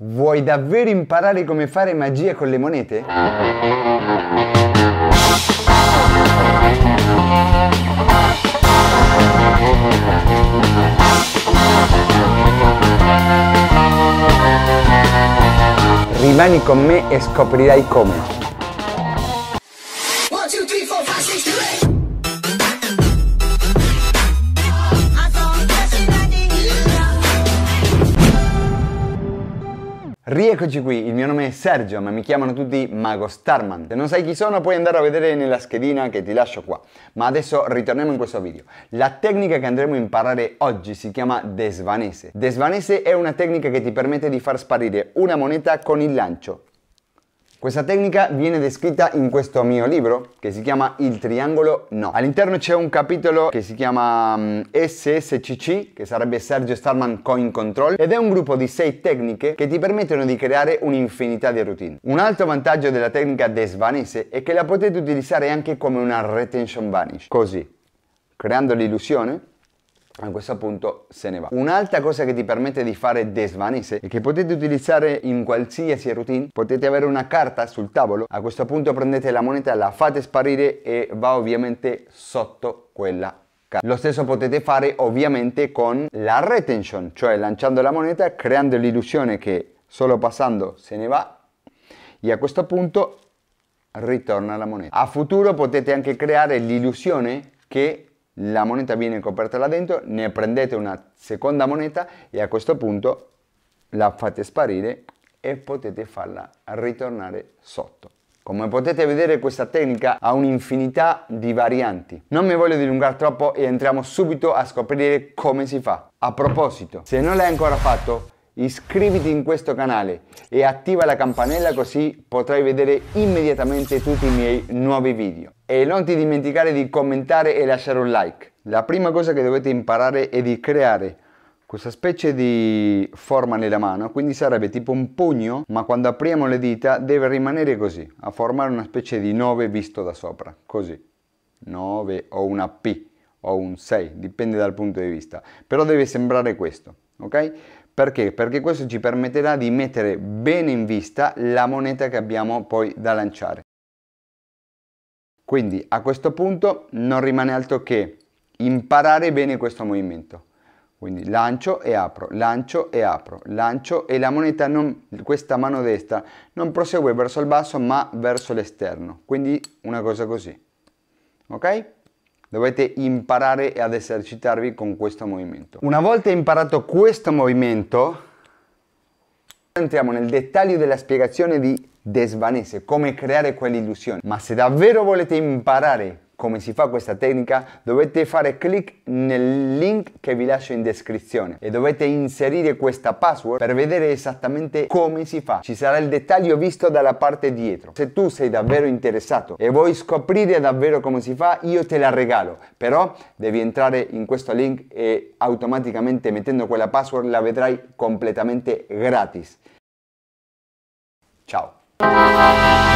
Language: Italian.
Vuoi davvero imparare come fare magia con le monete? Rimani con me e scoprirai come. 1, 2, 3, 4, 5, 6, 7, 8 Rieccoci qui, il mio nome è Sergio, ma mi chiamano tutti Mago Starman. Se non sai chi sono puoi andare a vedere nella schedina che ti lascio qua. Ma adesso ritorniamo in questo video. La tecnica che andremo a imparare oggi si chiama desvanese. Desvanese è una tecnica che ti permette di far sparire una moneta con il lancio, questa tecnica viene descritta in questo mio libro che si chiama Il triangolo no. All'interno c'è un capitolo che si chiama mm, SSCC, che sarebbe Sergio Starman Coin Control, ed è un gruppo di sei tecniche che ti permettono di creare un'infinità di routine. Un altro vantaggio della tecnica Desvanese è che la potete utilizzare anche come una retention vanish, così creando l'illusione a questo punto se ne va. Un'altra cosa che ti permette di fare desvanese e che potete utilizzare in qualsiasi routine, potete avere una carta sul tavolo, a questo punto prendete la moneta, la fate sparire e va ovviamente sotto quella carta. lo stesso potete fare ovviamente con la retention, cioè lanciando la moneta, creando l'illusione che solo passando se ne va e a questo punto ritorna la moneta. A futuro potete anche creare l'illusione che la moneta viene coperta là dentro, ne prendete una seconda moneta e a questo punto la fate sparire e potete farla ritornare sotto. Come potete vedere questa tecnica ha un'infinità di varianti. Non mi voglio dilungare troppo e entriamo subito a scoprire come si fa. A proposito, se non l'hai ancora fatto, iscriviti in questo canale e attiva la campanella così potrai vedere immediatamente tutti i miei nuovi video. E non ti dimenticare di commentare e lasciare un like. La prima cosa che dovete imparare è di creare questa specie di forma nella mano, quindi sarebbe tipo un pugno, ma quando apriamo le dita deve rimanere così, a formare una specie di 9 visto da sopra, così. 9 o una P o un 6, dipende dal punto di vista, però deve sembrare questo, ok? Perché? Perché questo ci permetterà di mettere bene in vista la moneta che abbiamo poi da lanciare. Quindi a questo punto non rimane altro che imparare bene questo movimento. Quindi lancio e apro, lancio e apro, lancio e la moneta, non, questa mano destra, non prosegue verso il basso ma verso l'esterno. Quindi una cosa così. Ok? Dovete imparare ad esercitarvi con questo movimento. Una volta imparato questo movimento, entriamo nel dettaglio della spiegazione di Desvanese, come creare quell'illusione. Ma se davvero volete imparare come si fa questa tecnica? Dovete fare clic nel link che vi lascio in descrizione e dovete inserire questa password per vedere esattamente come si fa. Ci sarà il dettaglio visto dalla parte dietro. Se tu sei davvero interessato e vuoi scoprire davvero come si fa, io te la regalo. Però devi entrare in questo link e automaticamente mettendo quella password la vedrai completamente gratis. Ciao!